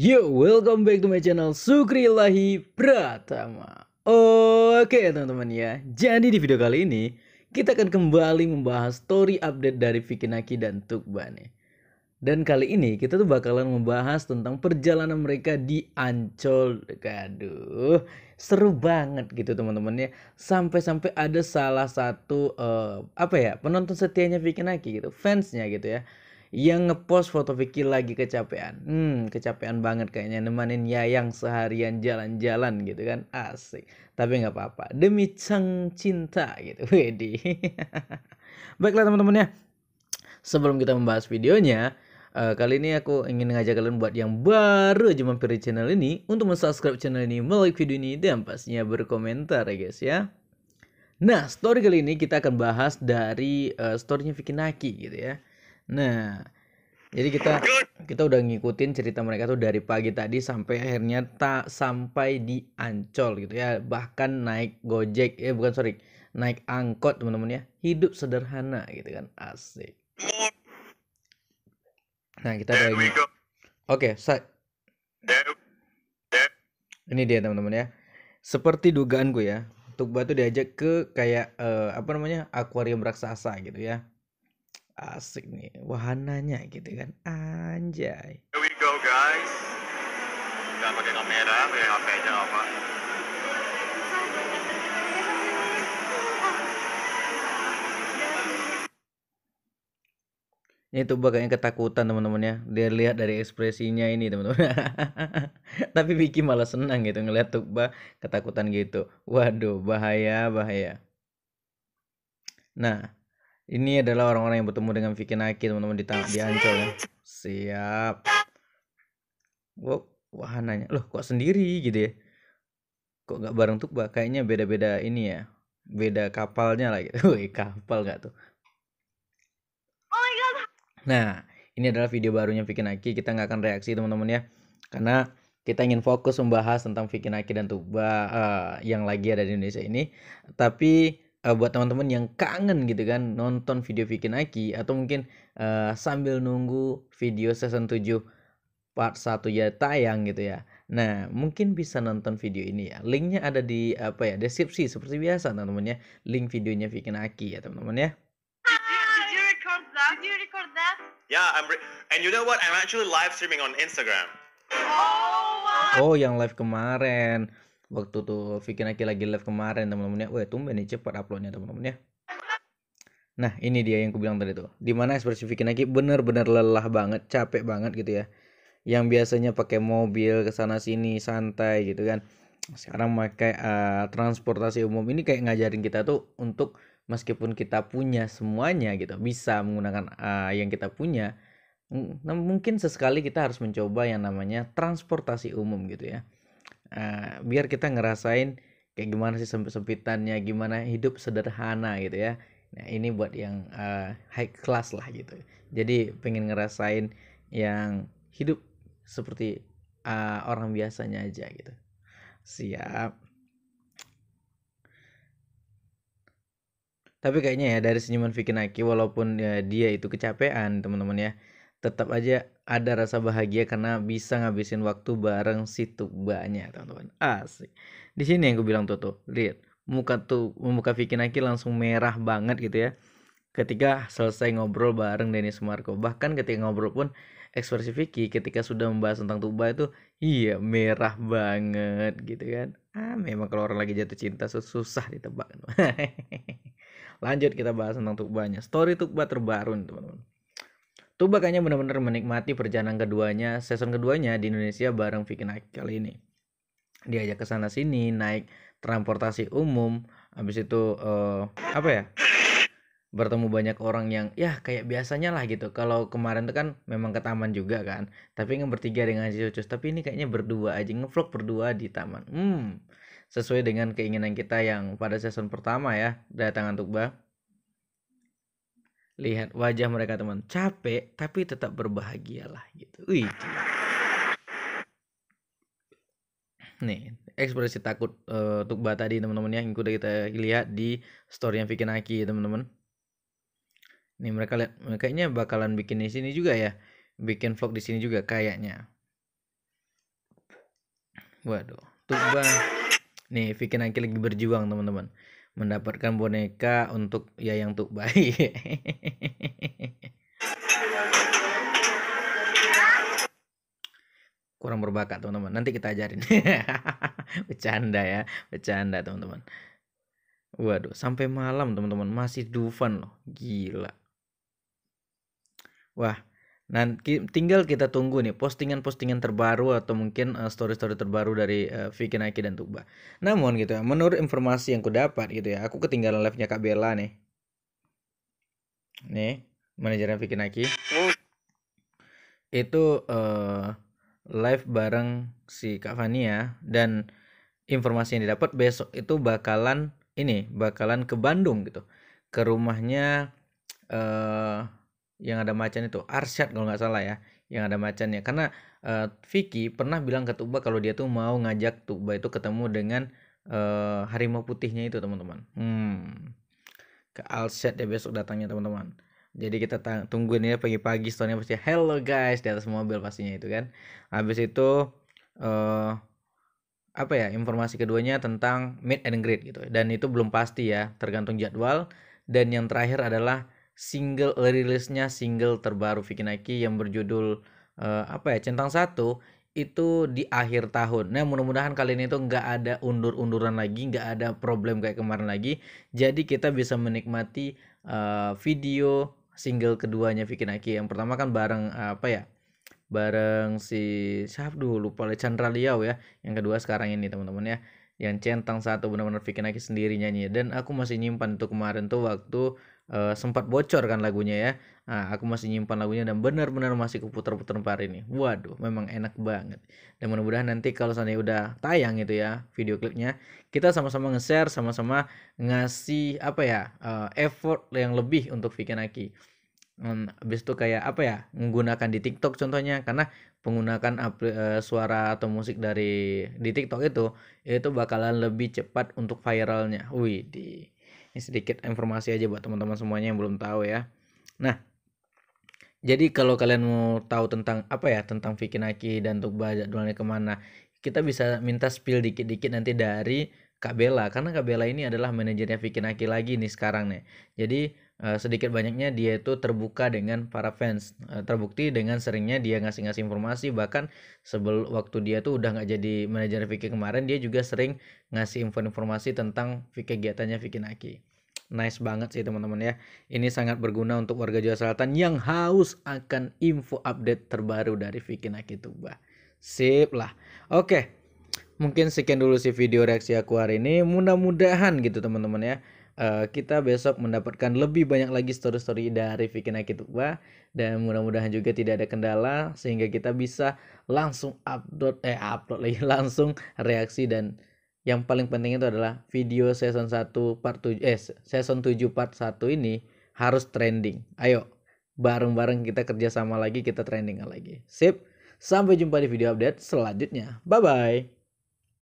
Yo, welcome back to my channel Sukri Lahi Pratama Oke teman-teman ya Jadi di video kali ini Kita akan kembali membahas story update dari Vicky Vikinaki dan Tukbane Dan kali ini kita tuh bakalan membahas tentang perjalanan mereka di Ancol Aduh seru banget gitu teman-teman ya Sampai-sampai ada salah satu uh, Apa ya penonton setianya Vicky Vikinaki gitu Fansnya gitu ya yang ngepost foto Vicky lagi kecapean. Hmm, kecapean banget kayaknya nemenin Yayang seharian jalan-jalan gitu kan. Asik. Tapi nggak apa-apa. Demi sang cinta gitu. Wedi. Baiklah teman-teman ya. Sebelum kita membahas videonya, Uh, kali ini aku ingin ngajak kalian buat yang baru aja mampir di channel ini untuk mensubscribe channel ini, like video ini, dan pastinya berkomentar ya guys ya. Nah, story kali ini kita akan bahas dari uh, storynya Vicky Naki gitu ya. Nah, jadi kita kita udah ngikutin cerita mereka tuh dari pagi tadi sampai akhirnya tak sampai di Ancol gitu ya. Bahkan naik Gojek ya eh, bukan sorry, naik angkot teman-teman ya. Hidup sederhana gitu kan. Asik. Nah, kita udah Oke, okay, ini dia teman-teman ya. Seperti dugaanku ya, untuk batu diajak ke kayak uh, apa namanya? akuarium raksasa gitu ya asik nih wahananya gitu kan anjay Here we go guys nggak pakai kamera pakai HP aja apa Ini tuh bagian ketakutan teman-teman ya. Dia lihat dari ekspresinya ini teman-teman. Tapi Vicky malah senang gitu ngelihat bah ketakutan gitu. Waduh, bahaya, bahaya. Nah, ini adalah orang-orang yang bertemu dengan Vicky Naki teman-teman di, di Ancol ya. Siap. Wow, wahananya. Loh kok sendiri gitu ya? Kok nggak bareng tuh? Kayaknya beda-beda ini ya. Beda kapalnya lah gitu. Woi, kapal nggak tuh? Oh my god. Nah, ini adalah video barunya Vicky Naki. Kita nggak akan reaksi teman-teman ya. Karena kita ingin fokus membahas tentang Vicky Naki dan Tuba uh, eh, yang lagi ada di Indonesia ini. Tapi uh, buat teman-teman yang kangen gitu kan nonton video bikin Aki atau mungkin uh, sambil nunggu video season 7 part 1 ya tayang gitu ya. Nah, mungkin bisa nonton video ini ya. Linknya ada di apa ya deskripsi seperti biasa teman-teman ya. Link videonya bikin Aki ya teman-teman ya. Did you record that? Did you record that? Yeah, I'm and you know what? I'm actually live streaming on Instagram. oh, oh yang live kemarin waktu tuh Vicky Naki lagi live kemarin teman-teman ya wah tumben nih cepat uploadnya teman-teman ya nah ini dia yang aku bilang tadi tuh dimana ekspresi Vicky Naki bener-bener lelah banget capek banget gitu ya yang biasanya pakai mobil ke sana sini santai gitu kan sekarang pakai uh, transportasi umum ini kayak ngajarin kita tuh untuk meskipun kita punya semuanya gitu bisa menggunakan uh, yang kita punya nah, mungkin sesekali kita harus mencoba yang namanya transportasi umum gitu ya Eh, biar kita ngerasain kayak gimana sih sempit sempitannya gimana hidup sederhana gitu ya nah ini buat yang uh, high class lah gitu jadi pengen ngerasain yang hidup seperti uh, orang biasanya aja gitu siap tapi kayaknya ya dari senyuman Vicky Naki walaupun ya, dia itu kecapean teman-teman ya tetap aja ada rasa bahagia karena bisa ngabisin waktu bareng si tubanya teman-teman asik di sini yang gue bilang tuh tuh lihat muka tuh muka Vicky Naki langsung merah banget gitu ya ketika selesai ngobrol bareng Denny Marco. bahkan ketika ngobrol pun ekspresi Vicky ketika sudah membahas tentang tuba itu iya merah banget gitu kan ah memang kalau orang lagi jatuh cinta susah ditebak lanjut kita bahas tentang tubanya. story tuba terbaru nih teman-teman Tuh makanya benar-benar menikmati perjalanan keduanya, season keduanya di Indonesia bareng Vicky Naik kali ini. Diajak ke sana sini, naik transportasi umum, habis itu uh, apa ya? bertemu banyak orang yang ya kayak biasanya lah gitu kalau kemarin tuh kan memang ke taman juga kan tapi yang bertiga dengan si cucu tapi ini kayaknya berdua aja ngevlog berdua di taman hmm sesuai dengan keinginan kita yang pada season pertama ya datang untuk bah lihat wajah mereka teman capek tapi tetap berbahagialah gitu wih nih ekspresi takut uh, tukba tadi teman-teman ya. yang udah kita lihat di story yang bikin aki teman-teman nih mereka lihat kayaknya bakalan bikin di sini juga ya bikin vlog di sini juga kayaknya waduh tukba nih bikin aki lagi berjuang teman-teman mendapatkan boneka untuk ya yang untuk bayi kurang berbakat teman-teman nanti kita ajarin bercanda ya bercanda teman-teman waduh sampai malam teman-teman masih Dufan loh gila wah Nah, tinggal kita tunggu nih postingan-postingan terbaru atau mungkin eh, story-story terbaru dari uh, Vicky Naiki dan Tuba. Namun gitu ya, menurut informasi yang ku dapat gitu ya, aku ketinggalan live-nya Kak Bella nih. Nih, manajernya Vicky Naiki. Itu uh, live bareng si Kak Fania ya, dan informasi yang didapat besok itu bakalan ini, bakalan ke Bandung gitu. Ke rumahnya uh, yang ada macan itu Arsyad kalau nggak salah ya yang ada macannya karena uh, Vicky pernah bilang ke Tuba kalau dia tuh mau ngajak Tuba itu ketemu dengan uh, harimau putihnya itu teman-teman hmm. ke Arsyad ya besok datangnya teman-teman jadi kita tungguin ya pagi-pagi soalnya pasti hello guys di atas mobil pastinya itu kan habis itu uh, apa ya informasi keduanya tentang meet and greet gitu dan itu belum pasti ya tergantung jadwal dan yang terakhir adalah single rilisnya single terbaru Vicky Naki yang berjudul uh, apa ya centang satu itu di akhir tahun. Nah mudah-mudahan kali ini tuh nggak ada undur-unduran lagi, nggak ada problem kayak kemarin lagi. Jadi kita bisa menikmati uh, video single keduanya Vicky Naki. Yang pertama kan bareng uh, apa ya? Bareng si siapa dulu lupa Chandra Liao ya. Yang kedua sekarang ini teman-teman ya. Yang centang satu benar-benar Vicky Naki sendiri nyanyi. Dan aku masih nyimpan tuh kemarin tuh waktu uh, sempat bocor kan lagunya ya. Nah, aku masih nyimpan lagunya dan benar-benar masih kuputar-putar par ini. Waduh, memang enak banget. Dan mudah-mudahan nanti kalau sana udah tayang gitu ya video klipnya, kita sama-sama nge-share, sama-sama ngasih apa ya uh, effort yang lebih untuk Vicky Naki. abis hmm, habis itu kayak apa ya menggunakan di TikTok contohnya karena penggunaan eh, suara atau musik dari di TikTok itu itu bakalan lebih cepat untuk viralnya. Wih, di ini sedikit informasi aja buat teman-teman semuanya yang belum tahu ya nah jadi kalau kalian mau tahu tentang apa ya tentang Vikinaki dan untuk Tukba jadwalnya kemana kita bisa minta spill dikit-dikit nanti dari Kak Bella karena Kak Bella ini adalah manajernya Vikinaki lagi nih sekarang nih jadi Eh, sedikit banyaknya dia itu terbuka dengan para fans eh, terbukti dengan seringnya dia ngasih-ngasih informasi bahkan sebelum waktu dia tuh udah nggak jadi manajer Vicky kemarin dia juga sering ngasih info-informasi tentang Vicky kegiatannya Vicky Naki nice banget sih teman-teman ya ini sangat berguna untuk warga Jawa Selatan yang haus akan info update terbaru dari Vicky Naki Tuba sip lah oke Mungkin sekian dulu sih video reaksi aku hari ini. Mudah-mudahan gitu teman-teman ya. Eh, kita besok mendapatkan lebih banyak lagi story-story dari Vicky Nakituba dan mudah-mudahan juga tidak ada kendala sehingga kita bisa langsung upload eh upload lagi langsung reaksi dan yang paling penting itu adalah video season 1 part 7 eh season 7 part 1 ini harus trending. Ayo bareng-bareng kita kerja sama lagi kita trending lagi. Sip. Sampai jumpa di video update selanjutnya. Bye bye.